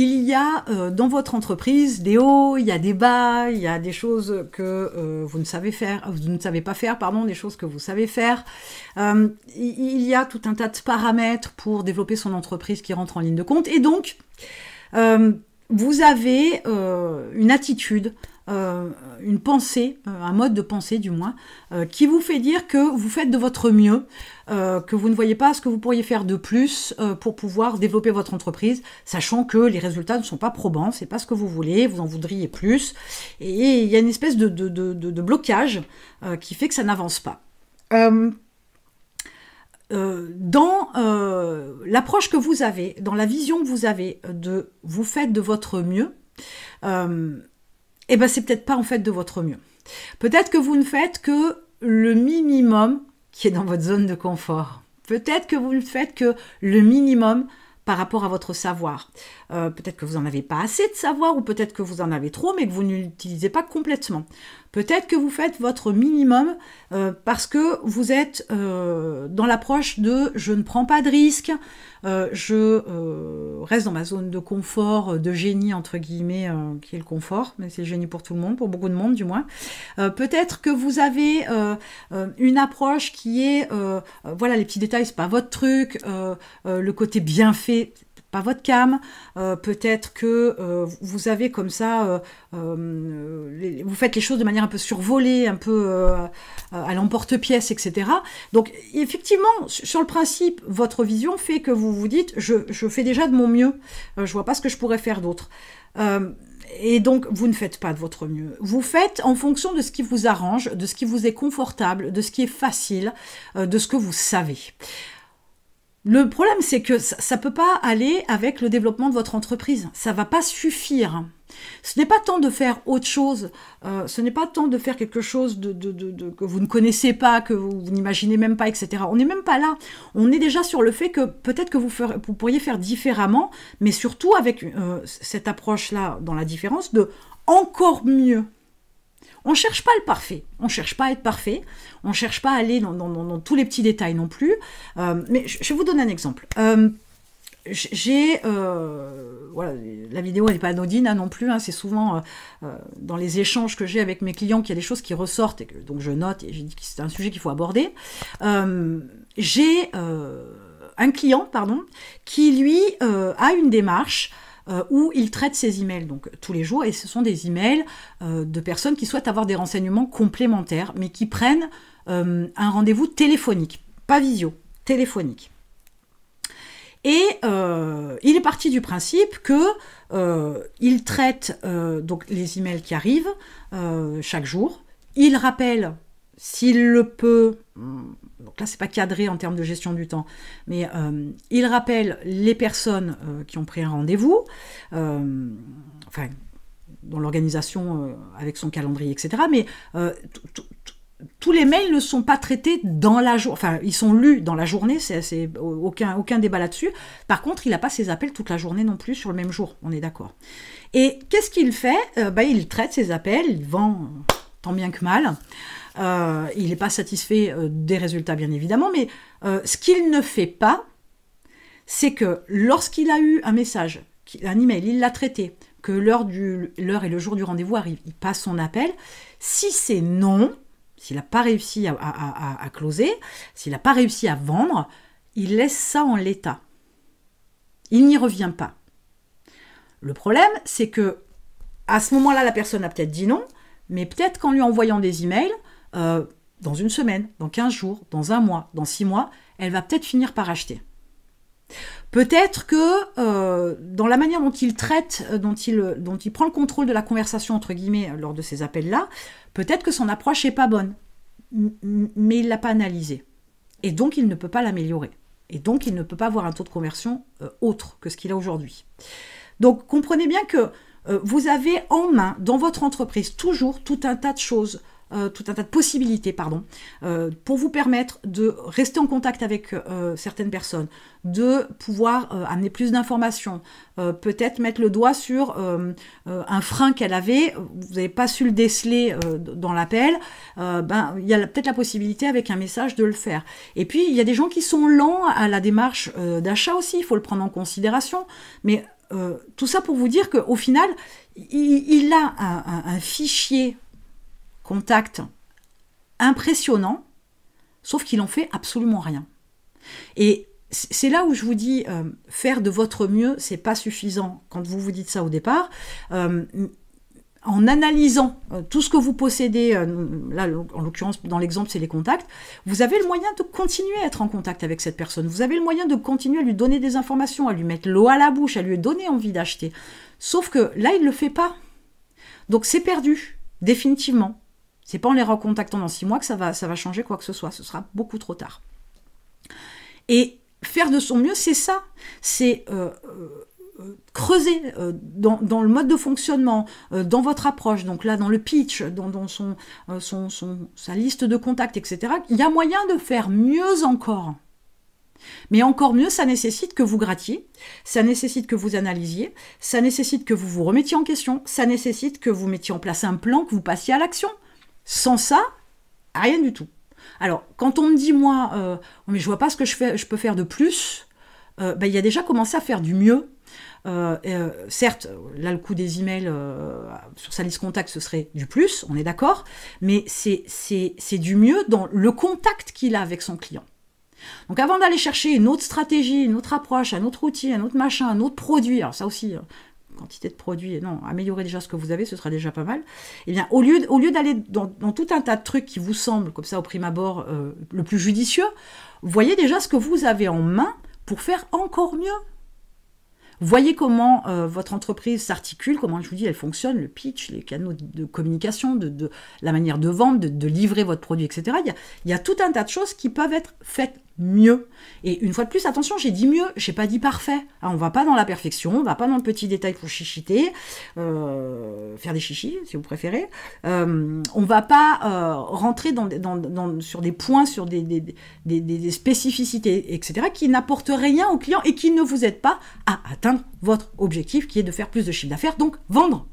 il y a euh, dans votre entreprise des hauts, il y a des bas, il y a des choses que euh, vous ne savez faire, euh, vous ne savez pas faire, pardon, des choses que vous savez faire. il y a tout un tas de paramètres pour développer son entreprise qui rentrent en ligne de compte. Et donc, vous avez euh, une attitude, euh, une pensée, euh, un mode de pensée du moins, qui vous fait dire que vous faites de votre mieux, que vous ne voyez pas ce que vous pourriez faire de plus pour pouvoir développer votre entreprise, sachant que les résultats ne sont pas probants, c'est pas ce que vous voulez, vous en voudriez plus, et il y a une espèce de, de blocage qui fait que ça n'avance pas. Euh, dans euh, l'approche que vous avez, dans la vision que vous avez de vous faites de votre mieux, et euh, eh bien c'est peut-être pas en fait de votre mieux. Peut-être que vous ne faites que le minimum qui est dans votre zone de confort. Peut-être que vous ne faites que le minimum par rapport à votre savoir. peut-être que vous n'en avez pas assez de savoir ou peut-être que vous en avez trop mais que vous ne l'utilisez pas complètement. Peut-être que vous faites votre minimum euh, parce que vous êtes euh, dans l'approche de je ne prends pas de risques, euh, je reste dans ma zone de confort, de génie entre guillemets, qui est le confort, mais c'est le génie pour tout le monde, pour beaucoup de monde du moins. Peut-être que vous avez une approche qui est voilà les petits détails, c'est pas votre truc, le côté bien fait, pas votre cam, euh, peut-être que euh, vous avez comme ça, euh, vous faites les choses de manière un peu survolée, un peu à l'emporte-pièce, etc. Donc effectivement, sur le principe, votre vision fait que vous vous dites, je, je fais déjà de mon mieux, je vois pas ce que je pourrais faire d'autre. et donc, vous ne faites pas de votre mieux. Vous faites en fonction de ce qui vous arrange, de ce qui vous est confortable, de ce qui est facile, de ce que vous savez. Le problème, c'est que ça ne peut pas aller avec le développement de votre entreprise. Ça ne va pas suffire. Ce n'est pas temps de faire autre chose, euh, ce n'est pas temps de faire quelque chose que vous ne connaissez pas, que vous, n'imaginez même pas, etc. On n'est même pas là. On est déjà sur le fait que peut-être que vous, pourriez faire différemment, mais surtout avec euh, cette approche-là dans la différence de encore mieux. On ne cherche pas le parfait, on ne cherche pas à être parfait, on ne cherche pas à aller dans, tous les petits détails non plus. Euh, mais je, vous donne un exemple. Euh, j'ai euh, la vidéo n'est pas anodine hein, non plus hein. c'est souvent dans les échanges que j'ai avec mes clients qu'il y a des choses qui ressortent et que donc je note et je dis que c'est un sujet qu'il faut aborder j'ai un client pardon qui lui a une démarche euh, où il traite ses emails donc tous les jours et ce sont des emails euh, de personnes qui souhaitent avoir des renseignements complémentaires mais qui prennent euh, un rendez-vous téléphonique, pas visio, téléphonique. Et il est parti du principe que il traite donc les emails qui arrivent chaque jour. Il rappelle s'il le peut, mm, donc là c'est pas cadré en termes de gestion du temps, mais euh, il rappelle les personnes euh, qui ont pris un rendez-vous, euh, enfin dans l'organisation avec son calendrier, etc. Mais tous les mails ne sont pas traités dans la journée, enfin ils sont lus dans la journée, c'est aucun, aucun débat là-dessus. Par contre, il n'a pas ses appels toute la journée non plus sur le même jour, on est d'accord. Et qu'est-ce qu'il fait bah, Il traite ses appels, il vend tant bien que mal. Euh, il n'est pas satisfait euh, des résultats, bien évidemment, mais euh, ce qu'il ne fait pas, c'est que lorsqu'il a eu un message, un email, il l'a traité, que l'heure et le jour du rendez-vous arrivent, il passe son appel. Si c'est non, s'il n'a pas réussi à, à closer, s'il n'a pas réussi à vendre, il laisse ça en l'état. Il n'y revient pas. Le problème, c'est que à ce moment-là, la personne a peut-être dit non, mais peut-être qu'en lui envoyant des emails, euh, dans une semaine, dans 15 jours, dans un mois, dans six mois, elle va peut-être finir par acheter. Peut-être que euh, dans la manière dont il traite, euh, dont il, prend le contrôle de la conversation, entre guillemets, lors de ces appels-là, peut-être que son approche n'est pas bonne, mais il ne l'a pas analysée. Et donc, il ne peut pas l'améliorer. Et donc, il ne peut pas avoir un taux de conversion autre que ce qu'il a aujourd'hui. Donc, comprenez bien que vous avez en main, dans votre entreprise, toujours tout un tas de choses euh, tout un tas de possibilités, pardon, euh, pour vous permettre de rester en contact avec euh, certaines personnes, de pouvoir amener plus d'informations, peut-être mettre le doigt sur un frein qu'elle avait, vous n'avez pas su le déceler dans l'appel, ben il y a peut-être la possibilité avec un message de le faire. Et puis il y a des gens qui sont lents à la démarche d'achat aussi, il faut le prendre en considération, mais tout ça pour vous dire qu'au final, il, a un, un fichier contact impressionnant, sauf qu'il n'en fait absolument rien. Et c'est là où je vous dis, euh, faire de votre mieux, c'est pas suffisant quand vous vous dites ça au départ. Euh, en analysant euh, tout ce que vous possédez, là en l'occurrence dans l'exemple c'est les contacts, vous avez le moyen de continuer à être en contact avec cette personne, vous avez le moyen de continuer à lui donner des informations, à lui mettre l'eau à la bouche, à lui donner envie d'acheter. Sauf que là il ne le fait pas. Donc c'est perdu, définitivement. C'est pas en les recontactant dans six mois que ça va, ça va changer quoi que ce soit. Ce sera beaucoup trop tard. Et faire de son mieux, c'est ça. C'est euh, euh, creuser euh, dans, le mode de fonctionnement, dans votre approche, donc là dans le pitch, dans, sa liste de contacts, etc. Il y a moyen de faire mieux encore. Mais encore mieux, ça nécessite que vous grattiez, ça nécessite que vous analysiez, ça nécessite que vous vous remettiez en question, ça nécessite que vous mettiez en place un plan, que vous passiez à l'action. Sans ça, rien du tout. Alors, quand on me dit, moi, je euh, oh, mais je vois pas ce que je, peux faire de plus, euh, ben, il y a déjà commencé à faire du mieux. Euh, certes, là, le coup des emails sur sa liste contact, ce serait du plus, on est d'accord, mais c'est du mieux dans le contact qu'il a avec son client. Donc avant d'aller chercher une autre stratégie, une autre approche, un autre outil, un autre machin, un autre produit, alors ça aussi, quantité de produits. et Non, améliorer déjà ce que vous avez, ce sera déjà pas mal. Eh bien, au lieu, au lieu d'aller dans, tout un tas de trucs qui vous semblent, comme ça, au prime abord, euh, le plus judicieux, voyez déjà ce que vous avez en main pour faire encore mieux. Voyez comment euh, votre entreprise s'articule, comment je vous dis, elle fonctionne, le pitch, les canaux de communication, de, la manière de vendre, de, livrer votre produit, etc. Il il y, a, tout un tas de choses qui peuvent être faites mieux. Et une fois de plus, attention, j'ai dit mieux, j'ai pas dit parfait. Ah, on va pas dans la perfection, on va pas dans le petit détail pour chichiter, euh, faire des chichis si vous préférez. Euh, on va pas euh, rentrer sur des points, sur des, des spécificités, etc., qui n'apportent rien au client et qui ne vous aident pas à atteindre votre objectif qui est de faire plus de chiffre d'affaires, donc vendre.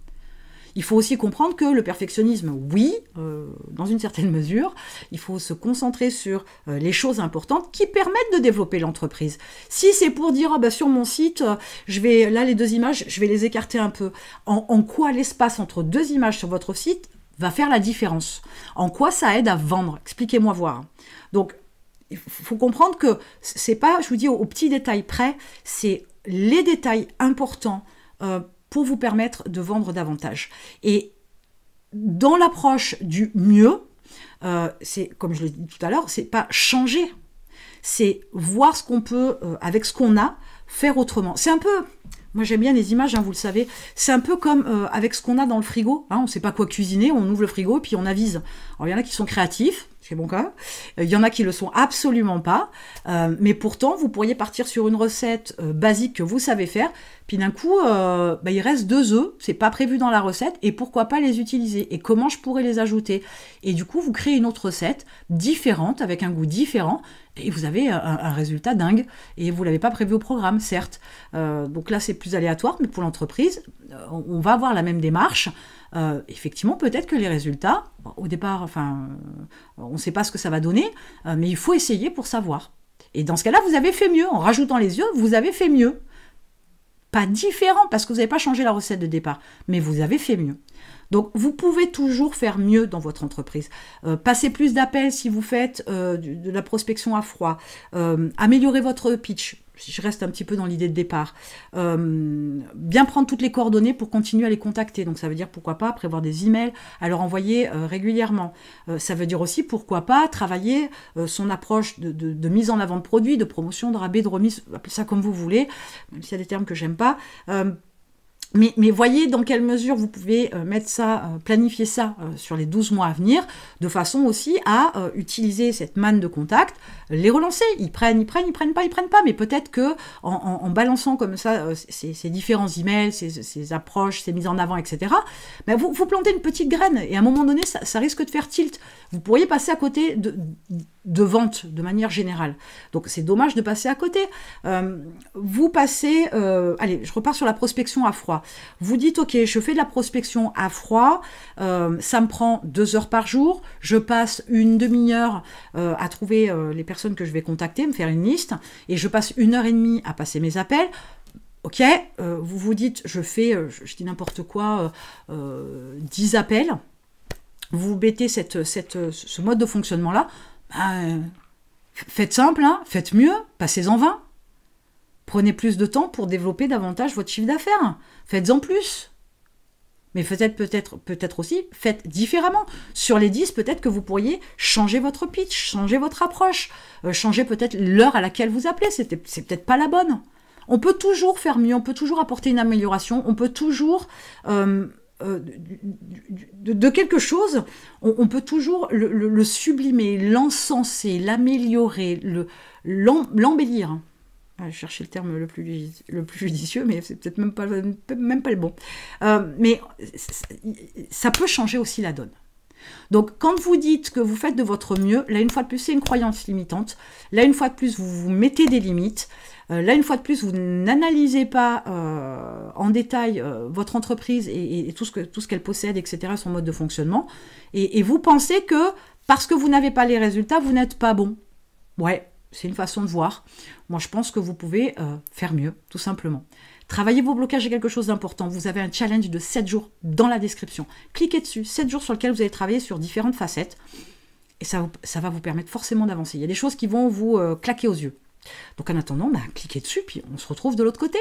Il faut aussi comprendre que le perfectionnisme, oui, euh, dans une certaine mesure, il faut se concentrer sur euh, les choses importantes qui permettent de développer l'entreprise. Si c'est pour dire, ah bah, sur mon site, euh, je vais, là, les deux images, je vais les écarter un peu. en, quoi l'espace entre deux images sur votre site va faire la différence En quoi ça aide à vendre Expliquez-moi voir. Donc, il faut comprendre que c'est pas, je vous dis, au petit détail près, c'est les détails importants vous permettre de vendre davantage. Et dans l'approche du mieux, euh, c'est comme je l'ai dit tout à l'heure, c'est pas changer, c'est voir ce qu'on peut euh, avec ce qu'on a faire autrement. C'est un peu, moi j'aime bien les images, hein, vous le savez, c'est un peu comme euh, avec ce qu'on a dans le frigo. Hein, on sait pas quoi cuisiner, on ouvre le frigo puis on avise. Alors il y en a qui sont créatifs, c'est bon quand même. Euh, il y en a qui le sont absolument pas, euh, mais pourtant vous pourriez partir sur une recette euh, basique que vous savez faire, puis d'un coup bah, il reste deux œufs, c'est pas prévu dans la recette, et pourquoi pas les utiliser Et comment je pourrais les ajouter Et du coup vous créez une autre recette différente avec un goût différent, et vous avez un, résultat dingue et vous l'avez pas prévu au programme, certes. donc là c'est plus aléatoire, mais pour l'entreprise on va avoir la même démarche. Euh, effectivement, peut-être que les résultats, au départ, enfin, euh, on ne sait pas ce que ça va donner, euh, mais il faut essayer pour savoir. Et dans ce cas-là, vous avez fait mieux. En rajoutant les yeux, vous avez fait mieux. Pas différent parce que vous n'avez pas changé la recette de départ, mais vous avez fait mieux. Donc, vous pouvez toujours faire mieux dans votre entreprise. passez plus d'appels si vous faites de la prospection à froid. Améliorer améliorez votre pitch je reste un petit peu dans l'idée de départ, euh, bien prendre toutes les coordonnées pour continuer à les contacter. Donc ça veut dire pourquoi pas prévoir des emails, à leur envoyer euh, régulièrement. Euh, ça veut dire aussi pourquoi pas travailler son approche de, mise en avant de produits, de promotion, de rabais, de remise, appelez ça comme vous voulez, même s'il y a des termes que j'aime pas mais, voyez dans quelle mesure vous pouvez euh, mettre ça, euh, planifier ça euh, sur les 12 mois à venir, de façon aussi à utiliser cette manne de contact, les relancer. Ils prennent, ils prennent, ils prennent pas, ils prennent pas, mais peut-être que en, balançant comme ça ces, différents emails, ces, approches, ces mises en avant, etc., ben vous, plantez une petite graine et à un moment donné, ça, risque de faire tilt. Vous pourriez passer à côté de, de vente de manière générale. Donc c'est dommage de passer à côté. vous passez, allez, je repars sur la prospection à froid. Vous dites, ok, je fais de la prospection à froid, euh, ça me prend deux heures par jour, je passe une demi-heure euh, à trouver euh, les personnes que je vais contacter, me faire une liste, et je passe une heure et demie à passer mes appels. Ok, vous vous dites, je fais, je, dis n'importe quoi, 10 appels, vous bêtez ce mode de fonctionnement-là, ben, faites simple, hein, faites mieux, passez en 20, Prenez plus de temps pour développer davantage votre chiffre d'affaires. Faites-en plus. Mais peut-être, peut-être, peut-être aussi, faites différemment. Sur les 10, peut-être que vous pourriez changer votre pitch, changer votre approche, euh, changer peut-être l'heure à laquelle vous appelez. C'était, c'est peut-être pas la bonne. On peut toujours faire mieux, on peut toujours apporter une amélioration, on peut toujours. Euh, euh, de, quelque chose, on, peut toujours le, sublimer, l'encenser, l'améliorer, l'embellir je cherchais le terme le plus, judicieux, mais c'est peut-être même pas, même pas le bon. Euh, mais ça peut changer aussi la donne. Donc quand vous dites que vous faites de votre mieux, là une fois de plus c'est une croyance limitante, là une fois de plus vous vous mettez des limites, euh, là une fois de plus vous n'analysez pas euh, en détail votre entreprise et, tout ce que tout qu'elle possède, etc., son mode de fonctionnement, et, et vous pensez que parce que vous n'avez pas les résultats, vous n'êtes pas bon. Ouais, c'est une façon de voir. Moi, je pense que vous pouvez euh, faire mieux, tout simplement. Travaillez vos blocages est quelque chose d'important. Vous avez un challenge de 7 jours dans la description. Cliquez dessus, 7 jours sur lesquels vous allez travailler sur différentes facettes. Et ça, ça va vous permettre forcément d'avancer. Il y a des choses qui vont vous euh, claquer aux yeux. Donc en attendant, bah, cliquez dessus, puis on se retrouve de l'autre côté.